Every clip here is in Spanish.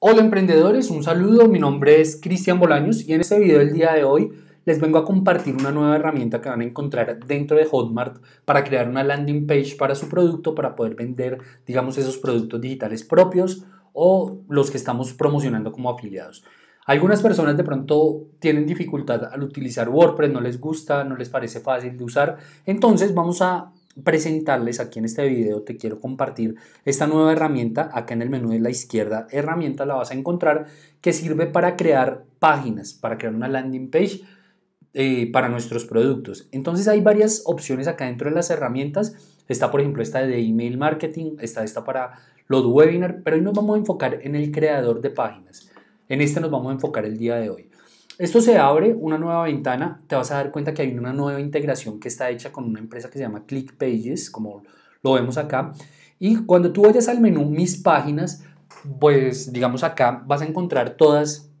Hola emprendedores, un saludo, mi nombre es Cristian Bolaños y en este video del día de hoy les vengo a compartir una nueva herramienta que van a encontrar dentro de Hotmart para crear una landing page para su producto, para poder vender, digamos, esos productos digitales propios o los que estamos promocionando como afiliados. Algunas personas de pronto tienen dificultad al utilizar WordPress, no les gusta, no les parece fácil de usar, entonces vamos a presentarles aquí en este video, te quiero compartir esta nueva herramienta. Acá en el menú de la izquierda, herramienta, la vas a encontrar que sirve para crear páginas, para crear una landing page eh, para nuestros productos. Entonces hay varias opciones acá dentro de las herramientas. Está, por ejemplo, esta de email marketing, está esta para los webinars, pero hoy nos vamos a enfocar en el creador de páginas. En este nos vamos a enfocar el día de hoy. Esto se abre una nueva ventana, te vas a dar cuenta que hay una nueva integración que está hecha con una empresa que se llama ClickPages, como lo vemos acá. Y cuando tú vayas al menú Mis páginas, pues digamos acá vas a encontrar todas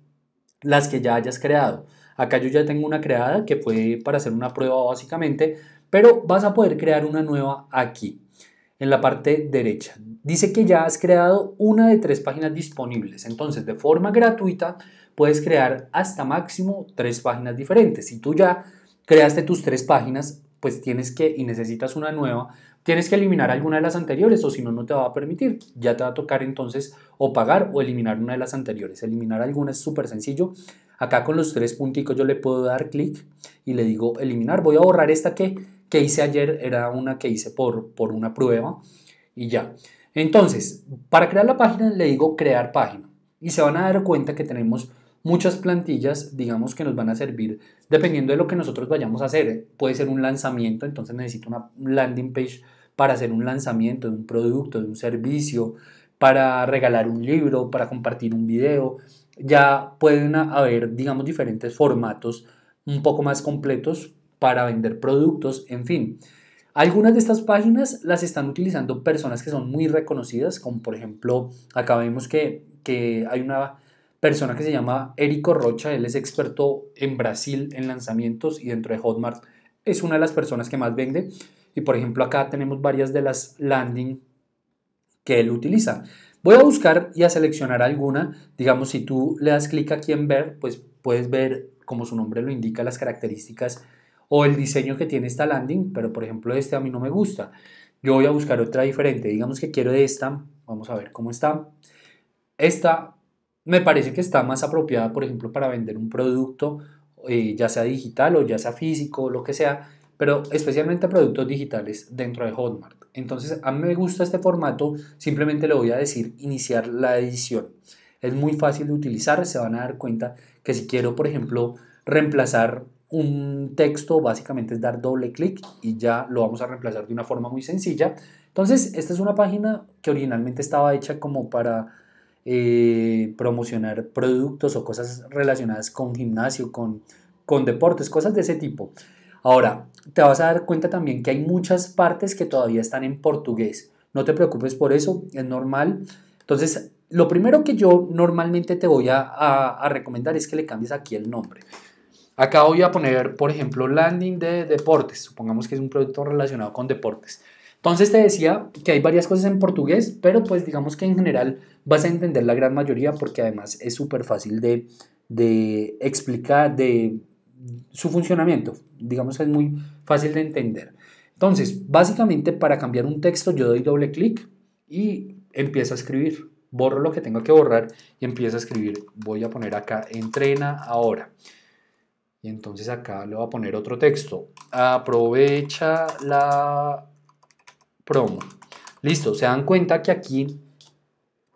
las que ya hayas creado. Acá yo ya tengo una creada que fue para hacer una prueba básicamente, pero vas a poder crear una nueva aquí, en la parte derecha. Dice que ya has creado una de tres páginas disponibles. Entonces, de forma gratuita, puedes crear hasta máximo tres páginas diferentes. Si tú ya creaste tus tres páginas, pues tienes que y necesitas una nueva, tienes que eliminar alguna de las anteriores o si no, no te va a permitir. Ya te va a tocar entonces o pagar o eliminar una de las anteriores. Eliminar alguna es súper sencillo. Acá con los tres punticos yo le puedo dar clic y le digo eliminar. Voy a borrar esta que, que hice ayer, era una que hice por, por una prueba y ya. Entonces, para crear la página le digo crear página y se van a dar cuenta que tenemos muchas plantillas, digamos, que nos van a servir dependiendo de lo que nosotros vayamos a hacer. ¿eh? Puede ser un lanzamiento, entonces necesito una landing page para hacer un lanzamiento de un producto, de un servicio, para regalar un libro, para compartir un video. Ya pueden haber, digamos, diferentes formatos un poco más completos para vender productos, en fin. Algunas de estas páginas las están utilizando personas que son muy reconocidas, como por ejemplo, acá vemos que, que hay una persona que se llama Érico Rocha, él es experto en Brasil en lanzamientos y dentro de Hotmart es una de las personas que más vende. Y por ejemplo acá tenemos varias de las landing que él utiliza. Voy a buscar y a seleccionar alguna. Digamos, si tú le das clic aquí en ver, pues puedes ver, como su nombre lo indica, las características o el diseño que tiene esta landing, pero por ejemplo este a mí no me gusta. Yo voy a buscar otra diferente. Digamos que quiero de esta. Vamos a ver cómo está. Esta me parece que está más apropiada, por ejemplo, para vender un producto, eh, ya sea digital o ya sea físico o lo que sea, pero especialmente productos digitales dentro de Hotmart. Entonces, a mí me gusta este formato, simplemente le voy a decir iniciar la edición. Es muy fácil de utilizar, se van a dar cuenta que si quiero, por ejemplo, reemplazar un texto, básicamente es dar doble clic y ya lo vamos a reemplazar de una forma muy sencilla. Entonces, esta es una página que originalmente estaba hecha como para eh, promocionar productos o cosas relacionadas con gimnasio, con, deportes, cosas de ese tipo. Ahora, te vas a dar cuenta también que hay muchas partes que todavía están en portugués. No te preocupes por eso, es normal. Entonces, lo primero que yo normalmente te voy a, a recomendar es que le cambies aquí el nombre. Acá voy a poner, por ejemplo, landing de deportes. Supongamos que es un producto relacionado con deportes. Entonces te decía que hay varias cosas en portugués, pero pues digamos que en general vas a entender la gran mayoría porque además es súper fácil de, explicar, de su funcionamiento. Digamos que es muy fácil de entender. Entonces, básicamente para cambiar un texto yo doy doble clic y empiezo a escribir. Borro lo que tengo que borrar y empiezo a escribir. Voy a poner acá entrena ahora. Y entonces acá le voy a poner otro texto. Aprovecha la promo. Listo, se dan cuenta que aquí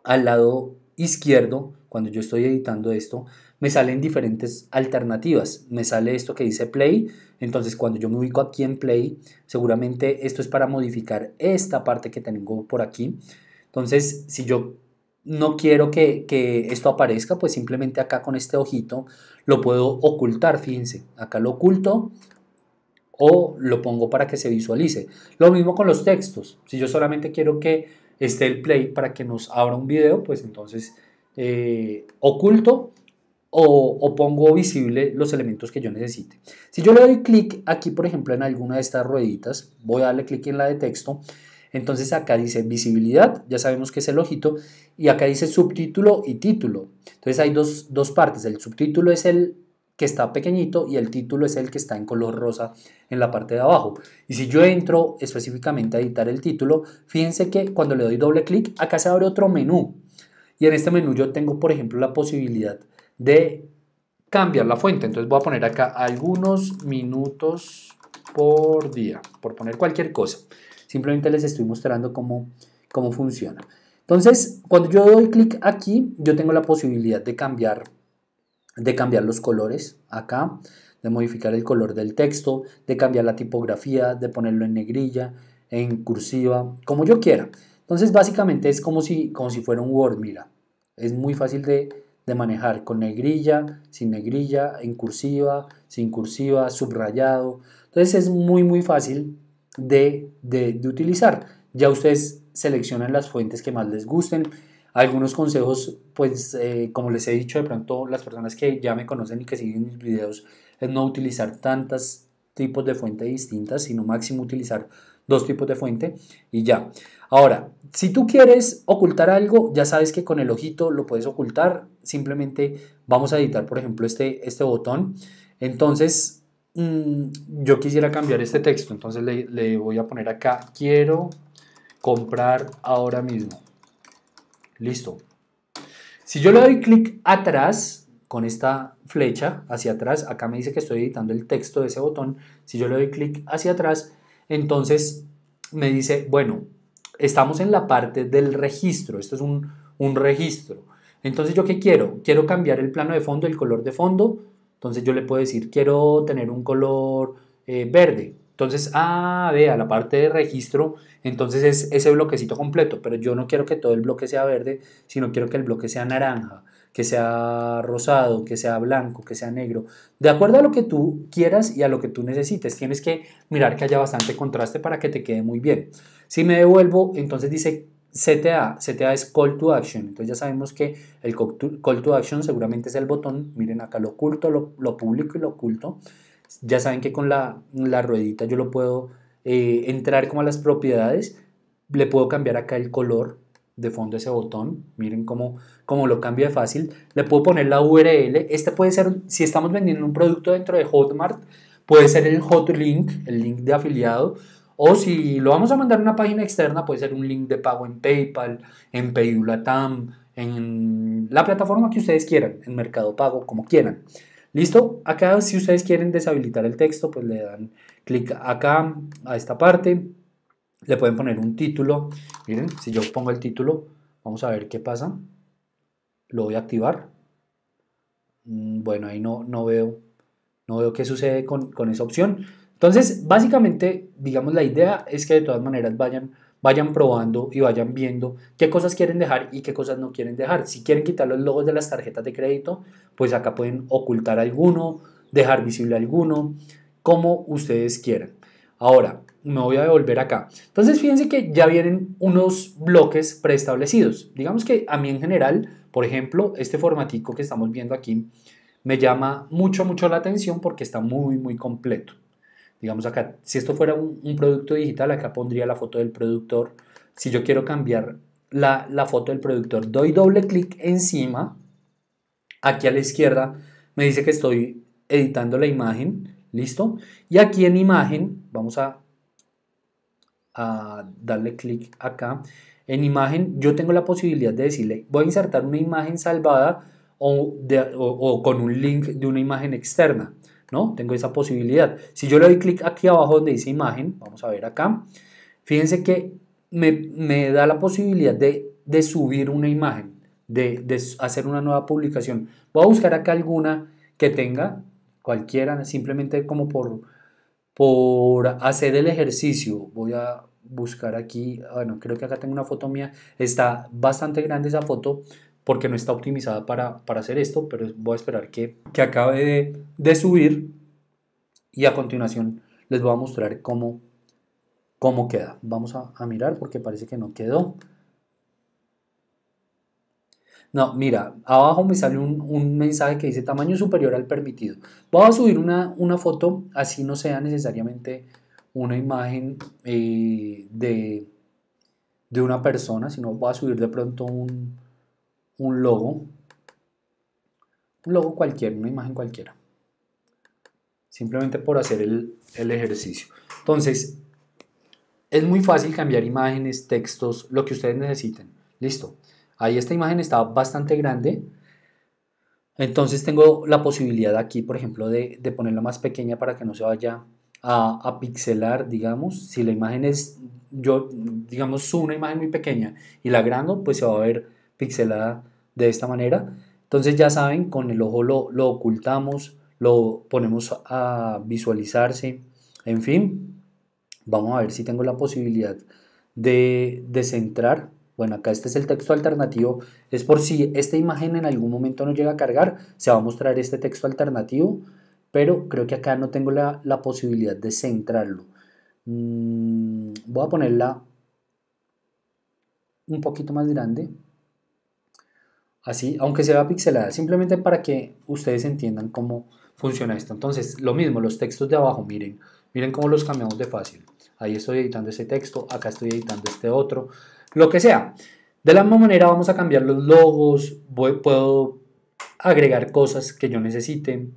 al lado izquierdo, cuando yo estoy editando esto, me salen diferentes alternativas. Me sale esto que dice play. Entonces cuando yo me ubico aquí en play, seguramente esto es para modificar esta parte que tengo por aquí. Entonces si yo no quiero que, que, esto aparezca, pues simplemente acá con este ojito lo puedo ocultar, fíjense, acá lo oculto, o lo pongo para que se visualice. Lo mismo con los textos. Si yo solamente quiero que esté el play para que nos abra un video, pues entonces eh, oculto o, pongo visible los elementos que yo necesite. Si yo le doy clic aquí, por ejemplo, en alguna de estas rueditas, voy a darle clic en la de texto, entonces acá dice visibilidad, ya sabemos que es el ojito, y acá dice subtítulo y título. Entonces hay dos, dos partes, el subtítulo es el que está pequeñito y el título es el que está en color rosa en la parte de abajo. Y si yo entro específicamente a editar el título, fíjense que cuando le doy doble clic, acá se abre otro menú. Y en este menú yo tengo, por ejemplo, la posibilidad de cambiar la fuente. Entonces voy a poner acá algunos minutos por día, por poner cualquier cosa. Simplemente les estoy mostrando cómo, cómo funciona. Entonces, cuando yo doy clic aquí, yo tengo la posibilidad de cambiar de cambiar los colores acá, de modificar el color del texto, de cambiar la tipografía, de ponerlo en negrilla, en cursiva, como yo quiera. Entonces básicamente es como si, como si fuera un Word, mira. Es muy fácil de, manejar con negrilla, sin negrilla, en cursiva, sin cursiva, subrayado. Entonces es muy muy fácil de, de, de utilizar. Ya ustedes seleccionan las fuentes que más les gusten. Algunos consejos, pues eh, como les he dicho de pronto, las personas que ya me conocen y que siguen mis videos, es no utilizar tantos tipos de fuente distintas, sino máximo utilizar dos tipos de fuente y ya. Ahora, si tú quieres ocultar algo, ya sabes que con el ojito lo puedes ocultar. Simplemente vamos a editar, por ejemplo, este, este botón. Entonces, mm, yo quisiera cambiar este texto. Entonces le voy a poner acá, quiero comprar ahora mismo. Listo. Si yo le doy clic atrás con esta flecha hacia atrás, acá me dice que estoy editando el texto de ese botón. Si yo le doy clic hacia atrás, entonces me dice, bueno, estamos en la parte del registro. Esto es un, registro. Entonces, ¿yo qué quiero? Quiero cambiar el plano de fondo, el color de fondo. Entonces, yo le puedo decir, quiero tener un color eh, verde. Entonces, ah, vea, la parte de registro, entonces es ese bloquecito completo, pero yo no quiero que todo el bloque sea verde, sino quiero que el bloque sea naranja, que sea rosado, que sea blanco, que sea negro. De acuerdo a lo que tú quieras y a lo que tú necesites, tienes que mirar que haya bastante contraste para que te quede muy bien. Si me devuelvo, entonces dice CTA, CTA es Call to Action, entonces ya sabemos que el Call to Action seguramente es el botón, miren acá lo oculto, lo, lo público y lo oculto. Ya saben que con la, la ruedita yo lo puedo eh, entrar como a las propiedades. Le puedo cambiar acá el color de fondo de ese botón. Miren cómo, lo cambia de fácil. Le puedo poner la URL. Este puede ser, si estamos vendiendo un producto dentro de Hotmart, puede ser el hotlink, el link de afiliado. O si lo vamos a mandar a una página externa, puede ser un link de pago en PayPal, en PayUlatam, en la plataforma que ustedes quieran, en Mercado Pago, como quieran. ¿Listo? Acá si ustedes quieren deshabilitar el texto, pues le dan clic acá a esta parte. Le pueden poner un título. Miren, si yo pongo el título, vamos a ver qué pasa. Lo voy a activar. Mm, bueno, ahí no, no veo no veo qué sucede con, con esa opción. Entonces, básicamente, digamos, la idea es que de todas maneras vayan vayan probando y vayan viendo qué cosas quieren dejar y qué cosas no quieren dejar. Si quieren quitar los logos de las tarjetas de crédito, pues acá pueden ocultar alguno, dejar visible alguno, como ustedes quieran. Ahora, me voy a devolver acá. Entonces, fíjense que ya vienen unos bloques preestablecidos. Digamos que a mí en general, por ejemplo, este formatico que estamos viendo aquí, me llama mucho, mucho la atención porque está muy, muy completo. Digamos acá, si esto fuera un, producto digital, acá pondría la foto del productor. Si yo quiero cambiar la, foto del productor, doy doble clic encima. Aquí a la izquierda me dice que estoy editando la imagen. ¿Listo? Y aquí en imagen, vamos a, darle clic acá. En imagen yo tengo la posibilidad de decirle, voy a insertar una imagen salvada o, con un link de una imagen externa. ¿no? Tengo esa posibilidad. Si yo le doy clic aquí abajo donde dice imagen, vamos a ver acá, fíjense que me, da la posibilidad de, subir una imagen, de, hacer una nueva publicación. Voy a buscar acá alguna que tenga, cualquiera, simplemente como por, por hacer el ejercicio. Voy a buscar aquí, ah, bueno, creo que acá tengo una foto mía, está bastante grande esa foto, porque no está optimizada para, hacer esto, pero voy a esperar que, acabe de, subir y a continuación les voy a mostrar cómo, cómo queda. Vamos a, mirar porque parece que no quedó. No, mira, abajo me sale un, mensaje que dice tamaño superior al permitido. Voy a subir una, una foto, así no sea necesariamente una imagen eh, de, de una persona, sino voy a subir de pronto un, un logo, un logo cualquiera, una imagen cualquiera. Simplemente por hacer el, ejercicio. Entonces, es muy fácil cambiar imágenes, textos, lo que ustedes necesiten. Listo. Ahí esta imagen está bastante grande. Entonces tengo la posibilidad aquí, por ejemplo, de, ponerla más pequeña para que no se vaya a, pixelar, digamos. Si la imagen es, yo, digamos, una imagen muy pequeña y la agrando, pues se va a ver pixelada de esta manera. Entonces ya saben, con el ojo lo, ocultamos, lo ponemos a visualizarse, en fin, vamos a ver si tengo la posibilidad de, centrar. Bueno, acá este es el texto alternativo, es por si esta imagen en algún momento no llega a cargar, se va a mostrar este texto alternativo, pero creo que acá no tengo la, posibilidad de centrarlo. Mm, voy a ponerla un poquito más grande así, aunque se vea pixelada, simplemente para que ustedes entiendan cómo funciona esto. Entonces, lo mismo, los textos de abajo, miren, miren cómo los cambiamos de fácil. Ahí estoy editando ese texto, acá estoy editando este otro, lo que sea. De la misma manera vamos a cambiar los logos, puedo agregar cosas que yo necesite,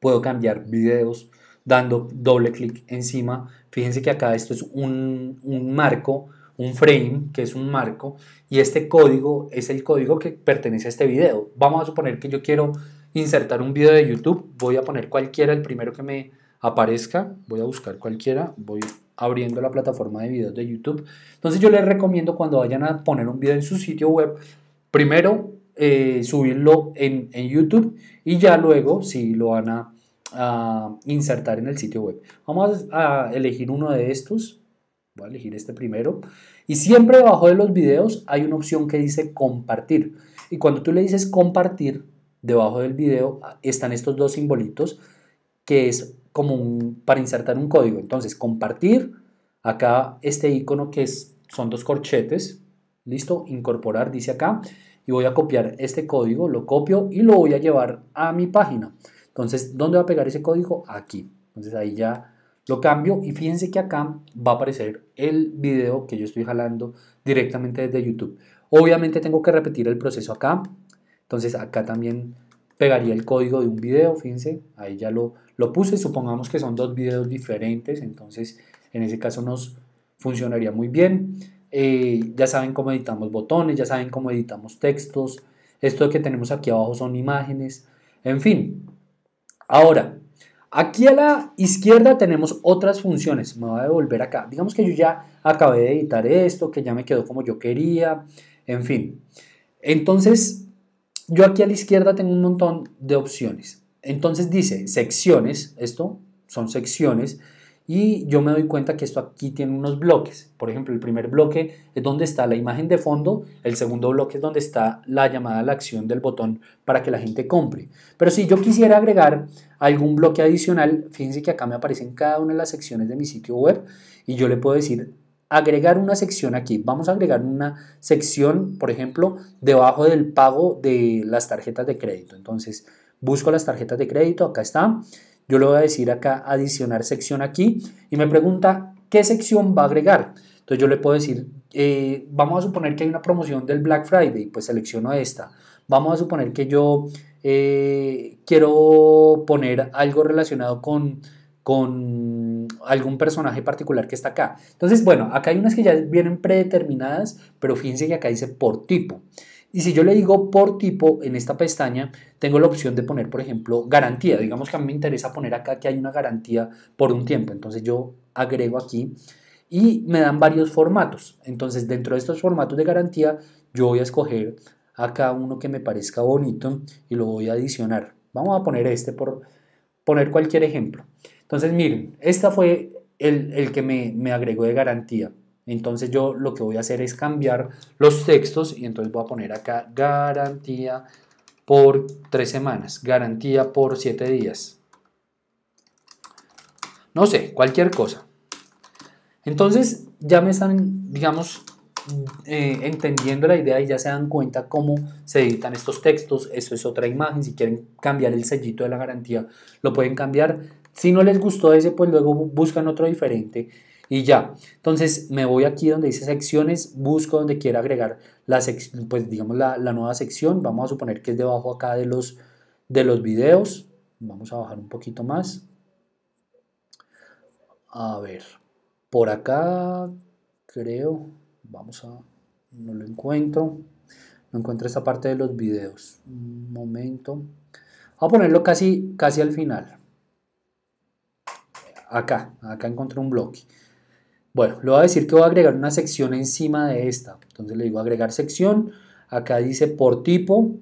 puedo cambiar videos dando doble clic encima. Fíjense que acá esto es un marco un frame, que es un marco, y este código es el código que pertenece a este video. Vamos a suponer que yo quiero insertar un video de YouTube, voy a poner cualquiera, el primero que me aparezca, voy a buscar cualquiera, voy abriendo la plataforma de videos de YouTube. Entonces yo les recomiendo cuando vayan a poner un video en su sitio web, primero eh, subirlo en, YouTube y ya luego si lo van a, a insertar en el sitio web. Vamos a elegir uno de estos Voy a elegir este primero. Y siempre debajo de los videos hay una opción que dice compartir. Y cuando tú le dices compartir, debajo del video están estos dos simbolitos que es como para insertar un código. Entonces, compartir, acá este icono que es, son dos corchetes, listo, incorporar, dice acá, y voy a copiar este código, lo copio y lo voy a llevar a mi página. Entonces, ¿dónde va a pegar ese código? Aquí. Entonces ahí ya lo cambio y fíjense que acá va a aparecer el video que yo estoy jalando directamente desde YouTube. Obviamente tengo que repetir el proceso acá. Entonces acá también pegaría el código de un video, fíjense, ahí ya lo, lo puse, supongamos que son dos videos diferentes, entonces en ese caso nos funcionaría muy bien. Eh, ya saben cómo editamos botones, ya saben cómo editamos textos, esto que tenemos aquí abajo son imágenes, en fin. Ahora, Aquí a la izquierda tenemos otras funciones. Me voy a devolver acá. Digamos que yo ya acabé de editar esto, que ya me quedó como yo quería, en fin. Entonces, yo aquí a la izquierda tengo un montón de opciones. Entonces dice secciones, esto son secciones y yo me doy cuenta que esto aquí tiene unos bloques. Por ejemplo, el primer bloque es donde está la imagen de fondo, el segundo bloque es donde está la llamada a la acción del botón para que la gente compre. Pero si yo quisiera agregar algún bloque adicional, fíjense que acá me aparecen cada una de las secciones de mi sitio web y yo le puedo decir agregar una sección aquí. Vamos a agregar una sección, por ejemplo, debajo del pago de las tarjetas de crédito. Entonces, busco las tarjetas de crédito, acá está. Yo le voy a decir acá adicionar sección aquí y me pregunta qué sección va a agregar. Entonces yo le puedo decir, eh, vamos a suponer que hay una promoción del Black Friday, pues selecciono esta. Vamos a suponer que yo eh, quiero poner algo relacionado con, con algún personaje particular que está acá. Entonces, bueno, acá hay unas que ya vienen predeterminadas, pero fíjense que acá dice por tipo. Y si yo le digo por tipo en esta pestaña, tengo la opción de poner, por ejemplo, garantía. Digamos que a mí me interesa poner acá que hay una garantía por un tiempo. Entonces yo agrego aquí y me dan varios formatos. Entonces dentro de estos formatos de garantía yo voy a escoger acá uno que me parezca bonito y lo voy a adicionar. Vamos a poner este por poner cualquier ejemplo. Entonces miren, esta fue el, que me, me agregó de garantía. Entonces yo lo que voy a hacer es cambiar los textos y entonces voy a poner acá garantía por tres semanas, garantía por siete días. No sé, cualquier cosa. Entonces ya me están, digamos, eh, entendiendo la idea y ya se dan cuenta cómo se editan estos textos. Eso es otra imagen. Si quieren cambiar el sellito de la garantía, lo pueden cambiar. Si no les gustó ese, pues luego buscan otro diferente y ya. Entonces me voy aquí donde dice secciones, busco donde quiera agregar la pues digamos la, nueva sección, vamos a suponer que es debajo acá de los, de los videos, vamos a bajar un poquito más. A ver, por acá creo, vamos a, no lo encuentro, no encuentro esta parte de los videos, un momento, voy a ponerlo casi, casi al final acá, acá encontré un bloque. Bueno, le voy a decir que voy a agregar una sección encima de esta. Entonces le digo agregar sección. Acá dice por tipo.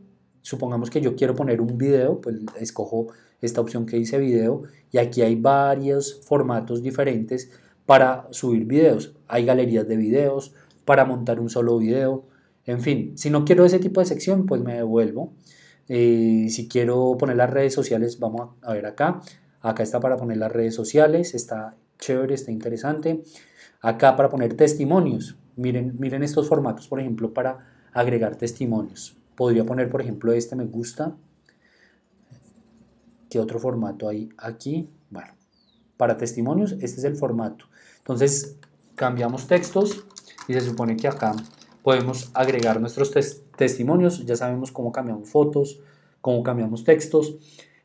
Supongamos que yo quiero poner un video, pues escojo esta opción que dice video. Y aquí hay varios formatos diferentes para subir videos. Hay galerías de videos, para montar un solo video. En fin, si no quiero ese tipo de sección, pues me devuelvo. Eh, si quiero poner las redes sociales, vamos a ver acá. Acá está para poner las redes sociales, está chévere, está interesante. Acá para poner testimonios, miren, miren estos formatos, por ejemplo, para agregar testimonios. Podría poner, por ejemplo, este me gusta. ¿Qué otro formato hay aquí? Bueno, para testimonios, este es el formato. Entonces, cambiamos textos y se supone que acá podemos agregar nuestros testimonios. Ya sabemos cómo cambiamos fotos, cómo cambiamos textos.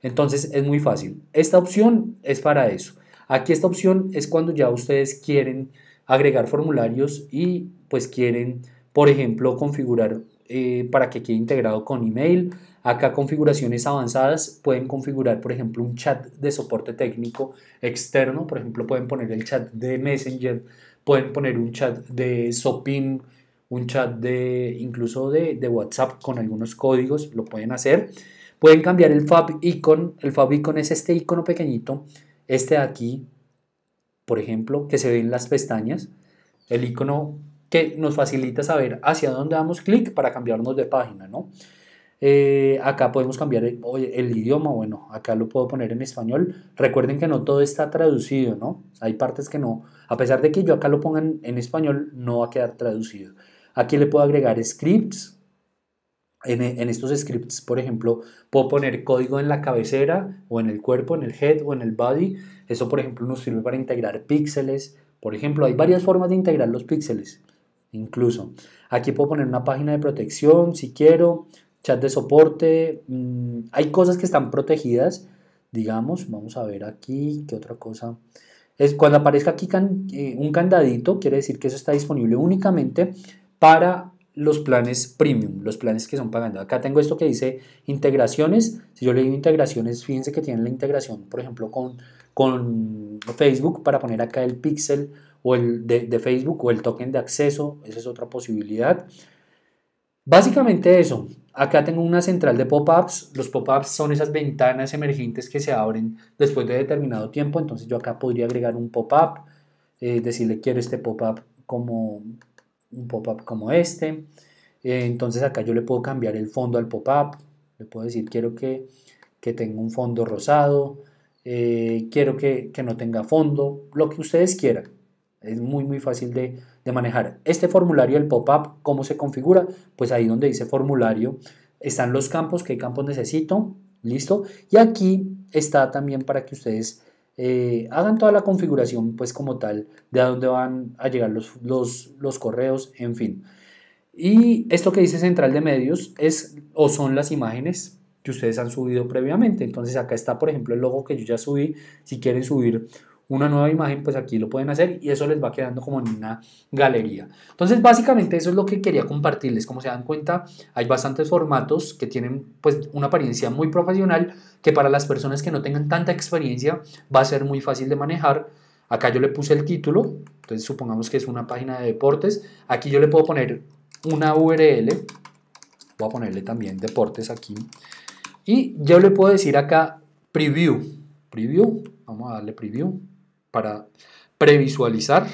Entonces, es muy fácil. Esta opción es para eso. Aquí esta opción es cuando ya ustedes quieren agregar formularios y pues quieren, por ejemplo, configurar eh, para que quede integrado con email. Acá configuraciones avanzadas pueden configurar, por ejemplo, un chat de soporte técnico externo. Por ejemplo, pueden poner el chat de Messenger, pueden poner un chat de Sopin, un chat de incluso de, de WhatsApp con algunos códigos, lo pueden hacer. Pueden cambiar el fab icon. El fab icon es este icono pequeñito este de aquí, por ejemplo, que se ve en las pestañas, el icono que nos facilita saber hacia dónde damos clic para cambiarnos de página, ¿no? Eh, acá podemos cambiar el, eh, el, idioma, bueno, acá lo puedo poner en español. Recuerden que no todo está traducido, ¿no? Hay partes que no, a pesar de que yo acá lo pongan en español, no va a quedar traducido. Aquí le puedo agregar scripts, en, estos scripts, por ejemplo, puedo poner código en la cabecera o en el cuerpo, en el head o en el body. Eso, por ejemplo, nos sirve para integrar píxeles. Por ejemplo, hay varias formas de integrar los píxeles. Incluso aquí puedo poner una página de protección si quiero, chat de soporte. Mm, hay cosas que están protegidas, digamos. Vamos a ver aquí qué otra cosa. Es cuando aparezca aquí eh, un candadito, quiere decir que eso está disponible únicamente para los planes premium, los planes que son pagando. Acá tengo esto que dice integraciones. Si yo le digo integraciones, fíjense que tienen la integración, por ejemplo, con, con Facebook para poner acá el pixel o el de, Facebook o el token de acceso. Esa es otra posibilidad. Básicamente eso. Acá tengo una central de pop-ups. Los pop-ups son esas ventanas emergentes que se abren después de determinado tiempo. Entonces yo acá podría agregar un pop-up, eh, decirle quiero este pop-up como un pop-up como este. Eh, entonces acá yo le puedo cambiar el fondo al pop-up. Le puedo decir quiero que, que tenga un fondo rosado. Eh, quiero que, no tenga fondo. Lo que ustedes quieran. Es muy muy fácil de, de manejar. Este formulario, el pop-up, ¿cómo se configura? Pues ahí donde dice formulario están los campos, qué campos necesito. Listo. Y aquí está también para que ustedes eh, hagan toda la configuración pues como tal de a dónde van a llegar los, los, los correos, en fin. Y esto que dice central de medios es o son las imágenes que ustedes han subido previamente. Entonces acá está, por ejemplo, el logo que yo ya subí. Si quieren subir una nueva imagen, pues aquí lo pueden hacer y eso les va quedando como en una galería. Entonces, básicamente eso es lo que quería compartirles. Como se dan cuenta, hay bastantes formatos que tienen pues una apariencia muy profesional que para las personas que no tengan tanta experiencia va a ser muy fácil de manejar. Acá yo le puse el título, entonces supongamos que es una página de deportes. Aquí yo le puedo poner una URL, voy a ponerle también deportes aquí. Y yo le puedo decir acá preview, preview, vamos a darle preview para previsualizar.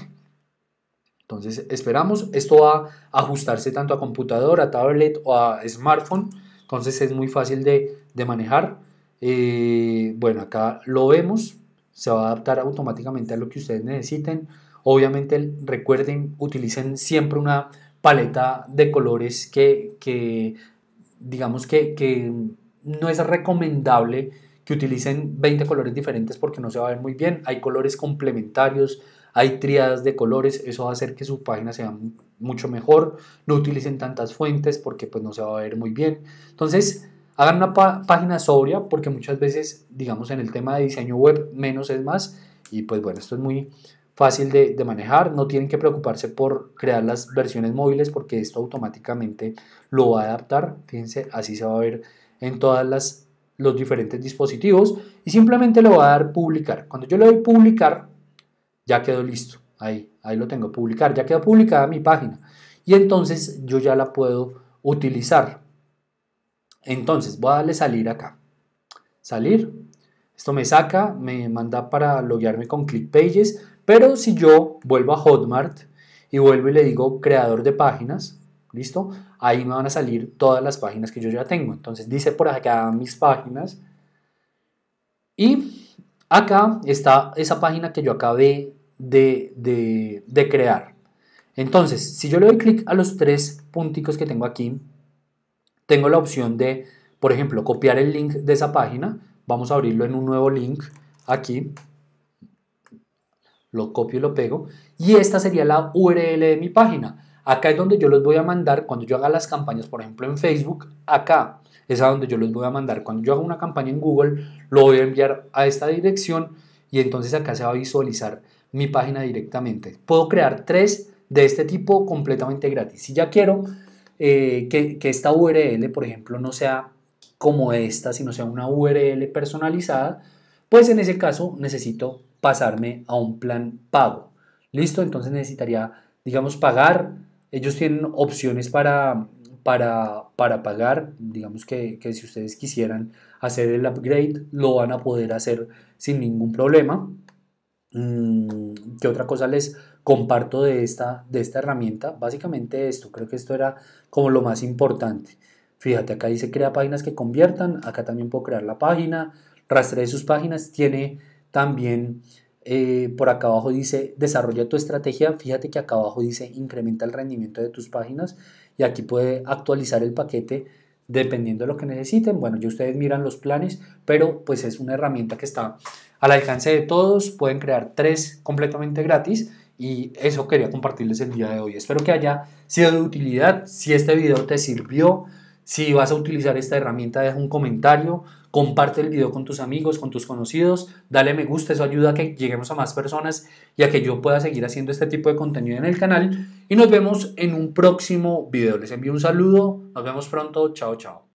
Entonces esperamos, esto va a ajustarse tanto a computadora, tablet o a smartphone, entonces es muy fácil de, manejar. Eh, bueno, acá lo vemos, se va a adaptar automáticamente a lo que ustedes necesiten. Obviamente recuerden, utilicen siempre una paleta de colores que, digamos que, que no es recomendable que utilicen 20 colores diferentes porque no se va a ver muy bien. Hay colores complementarios, hay tríadas de colores, eso va a hacer que su página sea mucho mejor. No utilicen tantas fuentes porque pues no se va a ver muy bien. Entonces, hagan una página sobria porque muchas veces, digamos, en el tema de diseño web, menos es más. Y pues bueno, esto es muy fácil de, de manejar. No tienen que preocuparse por crear las versiones móviles porque esto automáticamente lo va a adaptar. Fíjense, así se va a ver en todas las los diferentes dispositivos y simplemente lo voy a dar publicar. Cuando yo le doy publicar, ya quedó listo. Ahí, ahí lo tengo, publicar. Ya quedó publicada mi página. Y entonces yo ya la puedo utilizar. Entonces voy a darle salir acá. Salir. Esto me saca, me manda para loguearme con ClickPages. Pero si yo vuelvo a Hotmart y vuelvo y le digo creador de páginas, ¿Listo? Ahí me van a salir todas las páginas que yo ya tengo. Entonces dice por acá mis páginas. Y acá está esa página que yo acabé de, crear. Entonces, si yo le doy clic a los tres punticos que tengo aquí, tengo la opción de, por ejemplo, copiar el link de esa página. Vamos a abrirlo en un nuevo link aquí. Lo copio y lo pego. Y esta sería la URL de mi página. Acá es donde yo los voy a mandar cuando yo haga las campañas, por ejemplo, en Facebook. Acá es a donde yo los voy a mandar. Cuando yo haga una campaña en Google, lo voy a enviar a esta dirección y entonces acá se va a visualizar mi página directamente. Puedo crear tres de este tipo completamente gratis. Si ya quiero eh, que, que esta URL, por ejemplo, no sea como esta, sino sea una URL personalizada, pues en ese caso necesito pasarme a un plan pago. Listo, entonces necesitaría, digamos, pagar ellos tienen opciones para, para, para pagar, digamos que, si ustedes quisieran hacer el upgrade, lo van a poder hacer sin ningún problema. Mm, ¿Qué otra cosa les comparto de esta, de esta herramienta? Básicamente esto, creo que esto era como lo más importante. Fíjate, acá dice crea páginas que conviertan, acá también puedo crear la página, rastreé sus páginas, tiene también eh, por acá abajo dice desarrolla tu estrategia. Fíjate que acá abajo dice incrementa el rendimiento de tus páginas y aquí puede actualizar el paquete dependiendo de lo que necesiten. Bueno, ya ustedes miran los planes, pero pues es una herramienta que está al alcance de todos. Pueden crear tres completamente gratis y eso quería compartirles el día de hoy. Espero que haya sido de utilidad. Si este video te sirvió, si vas a utilizar esta herramienta, deja un comentario comparte el video con tus amigos, con tus conocidos, dale me gusta, eso ayuda a que lleguemos a más personas y a que yo pueda seguir haciendo este tipo de contenido en el canal. Y nos vemos en un próximo video. Les envío un saludo, nos vemos pronto, chao, chao.